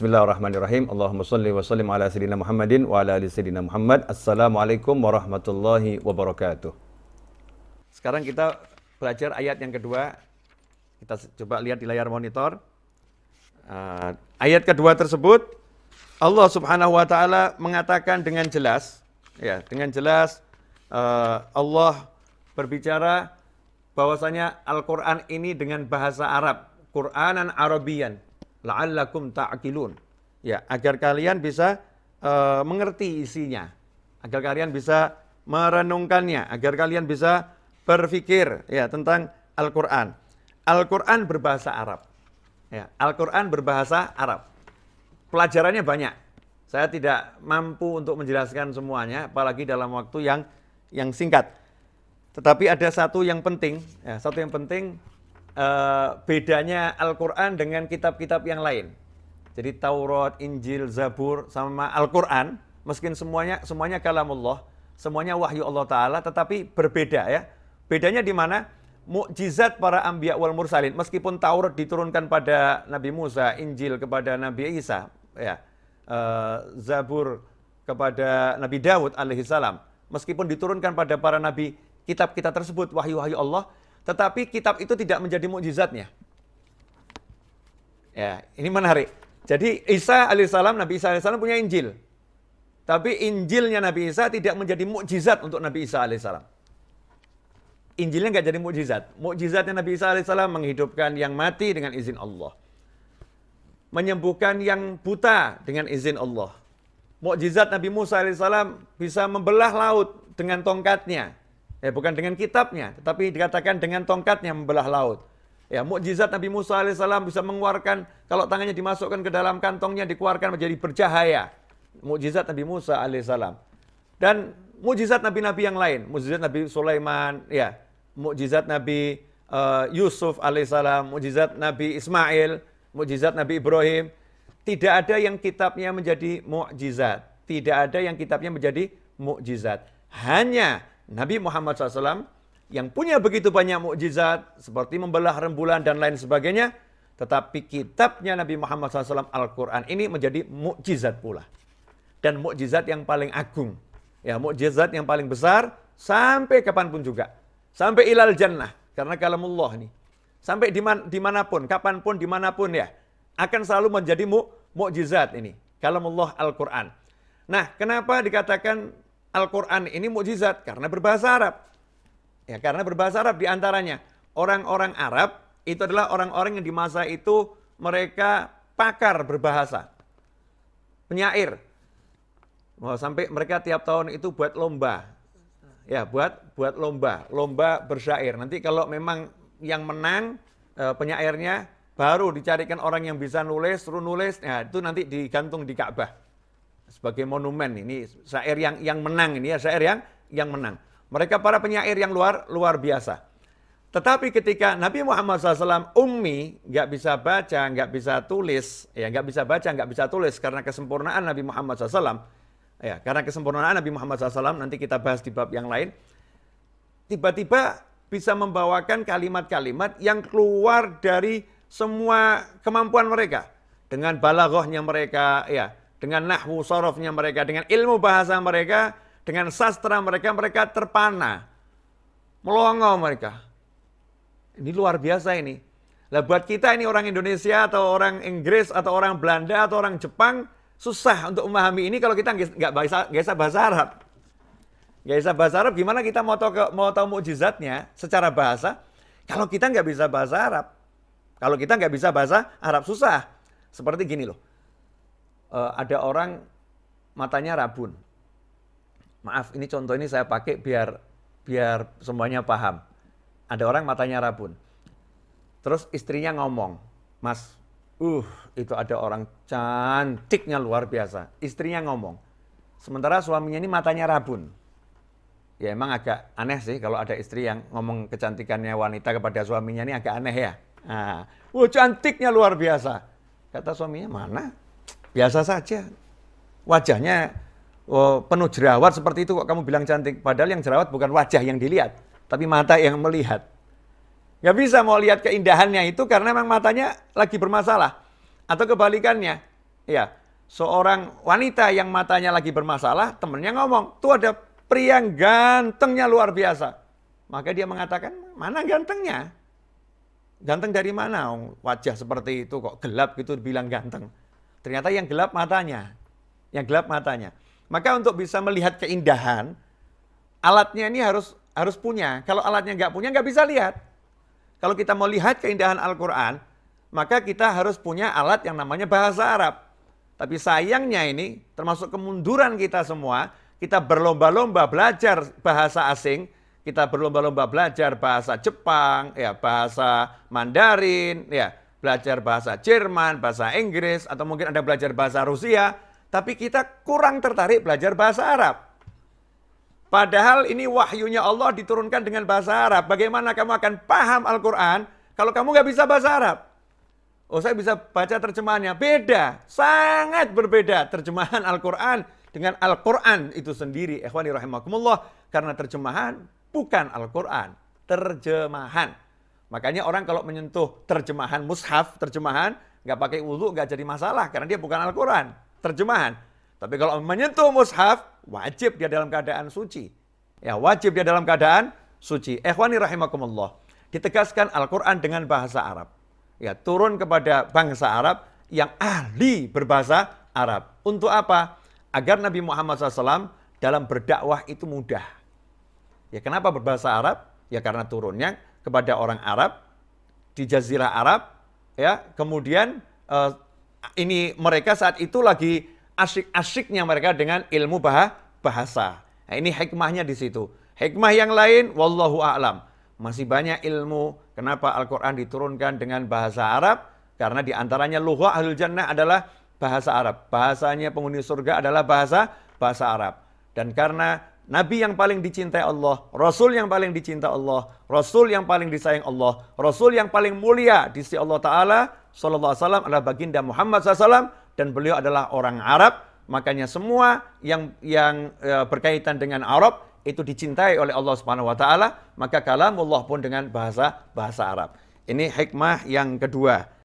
Bismillahirrahmanirrahim. Allahumma salli wa sallim ala sayyidina Muhammadin wa ala ali sayyidina Muhammad. Assalamualaikum warahmatullahi wabarakatuh. Sekarang kita belajar ayat yang kedua. Kita coba lihat di layar monitor. Uh, ayat kedua tersebut Allah Subhanahu wa taala mengatakan dengan jelas ya, dengan jelas uh, Allah berbicara bahwasanya Al-Qur'an ini dengan bahasa Arab, Qur'anan Arabian la'allakum ta'qilun. Ya, agar kalian bisa uh, mengerti isinya, agar kalian bisa merenungkannya, agar kalian bisa berpikir ya tentang Al-Qur'an. Al-Qur'an berbahasa Arab. Ya, Al-Qur'an berbahasa Arab. Pelajarannya banyak. Saya tidak mampu untuk menjelaskan semuanya apalagi dalam waktu yang yang singkat. Tetapi ada satu yang penting, ya, satu yang penting Eh, bedanya Al-Quran dengan kitab-kitab yang lain. Jadi Taurat, Injil, Zabur, sama Al-Quran, meskipun semuanya semuanya Allah, semuanya wahyu Allah Ta'ala, tetapi berbeda ya. Bedanya di mana? Mukjizat para ambiya wal mursalin, meskipun Taurat diturunkan pada Nabi Musa, Injil kepada Nabi Isa, ya, uh, Zabur kepada Nabi Dawud Daud alaihissalam, meskipun diturunkan pada para nabi kitab kita tersebut wahyu-wahyu Allah, tetapi kitab itu tidak menjadi mukjizatnya. Ya, ini menarik. Jadi Isa alaihissalam, Nabi Isa alaihissalam punya Injil. Tapi Injilnya Nabi Isa tidak menjadi mukjizat untuk Nabi Isa alaihissalam. Injilnya nggak jadi mukjizat. Mukjizatnya Nabi Isa alaihissalam menghidupkan yang mati dengan izin Allah. Menyembuhkan yang buta dengan izin Allah. Mukjizat Nabi Musa alaihissalam bisa membelah laut dengan tongkatnya. Ya, bukan dengan kitabnya, tetapi dikatakan dengan tongkatnya membelah laut. Ya, mukjizat Nabi Musa alaihissalam bisa mengeluarkan kalau tangannya dimasukkan ke dalam kantongnya dikeluarkan menjadi bercahaya. Mukjizat Nabi Musa alaihissalam. Dan mukjizat nabi-nabi yang lain, mukjizat Nabi Sulaiman, ya, mukjizat Nabi uh, Yusuf alaihissalam, mukjizat Nabi Ismail, mukjizat Nabi Ibrahim. Tidak ada yang kitabnya menjadi mukjizat. Tidak ada yang kitabnya menjadi mukjizat. Hanya Nabi Muhammad SAW yang punya begitu banyak mukjizat seperti membelah rembulan dan lain sebagainya, tetapi kitabnya Nabi Muhammad SAW Al-Quran ini menjadi mukjizat pula. Dan mukjizat yang paling agung. Ya, mukjizat yang paling besar sampai kapanpun juga. Sampai ilal jannah. Karena kalau kalamullah nih. Sampai diman, dimanapun, kapanpun, dimanapun ya. Akan selalu menjadi mukjizat ini. kalau Kalamullah Al-Quran. Nah, kenapa dikatakan Al-Quran ini mukjizat karena berbahasa Arab. Ya, karena berbahasa Arab di antaranya Orang-orang Arab itu adalah orang-orang yang di masa itu mereka pakar berbahasa. Penyair. Oh, sampai mereka tiap tahun itu buat lomba. Ya, buat buat lomba, lomba bersyair. Nanti kalau memang yang menang eh, penyairnya baru dicarikan orang yang bisa nulis, suruh nulis, ya nah, itu nanti digantung di Ka'bah sebagai monumen ini syair yang yang menang ini ya syair yang yang menang. Mereka para penyair yang luar luar biasa. Tetapi ketika Nabi Muhammad SAW ummi nggak bisa baca, nggak bisa tulis, ya nggak bisa baca, nggak bisa tulis karena kesempurnaan Nabi Muhammad SAW. Ya, karena kesempurnaan Nabi Muhammad SAW nanti kita bahas di bab yang lain. Tiba-tiba bisa membawakan kalimat-kalimat yang keluar dari semua kemampuan mereka dengan balaghahnya mereka, ya dengan nahwu sorofnya mereka, dengan ilmu bahasa mereka, dengan sastra mereka, mereka terpana. Melongo mereka. Ini luar biasa ini. Lah buat kita ini orang Indonesia atau orang Inggris atau orang Belanda atau orang Jepang susah untuk memahami ini kalau kita nggak bisa, nggak bisa bahasa Arab. Nggak bisa bahasa Arab gimana kita mau tahu mau tahu mukjizatnya secara bahasa kalau kita nggak bisa bahasa Arab. Kalau kita nggak bisa bahasa Arab susah. Seperti gini loh uh, ada orang matanya rabun. Maaf, ini contoh ini saya pakai biar biar semuanya paham. Ada orang matanya rabun. Terus istrinya ngomong, "Mas, uh, itu ada orang cantiknya luar biasa." Istrinya ngomong. Sementara suaminya ini matanya rabun. Ya emang agak aneh sih kalau ada istri yang ngomong kecantikannya wanita kepada suaminya ini agak aneh ya. Nah, wah cantiknya luar biasa. Kata suaminya, "Mana? biasa saja. Wajahnya oh, penuh jerawat seperti itu kok kamu bilang cantik. Padahal yang jerawat bukan wajah yang dilihat, tapi mata yang melihat. Gak bisa mau lihat keindahannya itu karena memang matanya lagi bermasalah. Atau kebalikannya, ya seorang wanita yang matanya lagi bermasalah, temennya ngomong, tuh ada pria yang gantengnya luar biasa. Maka dia mengatakan, mana gantengnya? Ganteng dari mana? Oh, wajah seperti itu kok gelap gitu bilang ganteng. Ternyata yang gelap matanya. Yang gelap matanya. Maka untuk bisa melihat keindahan, alatnya ini harus harus punya. Kalau alatnya nggak punya, nggak bisa lihat. Kalau kita mau lihat keindahan Al-Quran, maka kita harus punya alat yang namanya bahasa Arab. Tapi sayangnya ini, termasuk kemunduran kita semua, kita berlomba-lomba belajar bahasa asing, kita berlomba-lomba belajar bahasa Jepang, ya bahasa Mandarin, ya belajar bahasa Jerman, bahasa Inggris, atau mungkin Anda belajar bahasa Rusia, tapi kita kurang tertarik belajar bahasa Arab. Padahal ini wahyunya Allah diturunkan dengan bahasa Arab. Bagaimana kamu akan paham Al-Quran kalau kamu nggak bisa bahasa Arab? Oh saya bisa baca terjemahannya. Beda, sangat berbeda terjemahan Al-Quran dengan Al-Quran itu sendiri. Ikhwani rahimakumullah. Karena terjemahan bukan Al-Quran, terjemahan. Makanya orang kalau menyentuh terjemahan mushaf, terjemahan, nggak pakai wudhu nggak jadi masalah karena dia bukan Al-Quran, terjemahan. Tapi kalau menyentuh mushaf, wajib dia dalam keadaan suci. Ya wajib dia dalam keadaan suci. Ikhwani rahimakumullah. Ditegaskan Al-Quran dengan bahasa Arab. Ya turun kepada bangsa Arab yang ahli berbahasa Arab. Untuk apa? Agar Nabi Muhammad SAW dalam berdakwah itu mudah. Ya kenapa berbahasa Arab? Ya karena turunnya kepada orang Arab di Jazirah Arab, ya. Kemudian eh, ini mereka saat itu lagi asik-asiknya mereka dengan ilmu bahasa. Nah, ini hikmahnya di situ. Hikmah yang lain, wallahu a'lam. Masih banyak ilmu kenapa Al-Quran diturunkan dengan bahasa Arab, karena diantaranya lughah ahlul jannah adalah bahasa Arab. Bahasanya penghuni surga adalah bahasa bahasa Arab. Dan karena Nabi yang paling dicintai Allah, Rasul yang paling dicintai Allah, Rasul yang paling disayang Allah, Rasul yang paling mulia di sisi Allah Ta'ala, Sallallahu Alaihi Wasallam adalah baginda Muhammad SAW, dan beliau adalah orang Arab, makanya semua yang yang e, berkaitan dengan Arab itu dicintai oleh Allah Subhanahu wa taala, maka kalamullah pun dengan bahasa bahasa Arab. Ini hikmah yang kedua.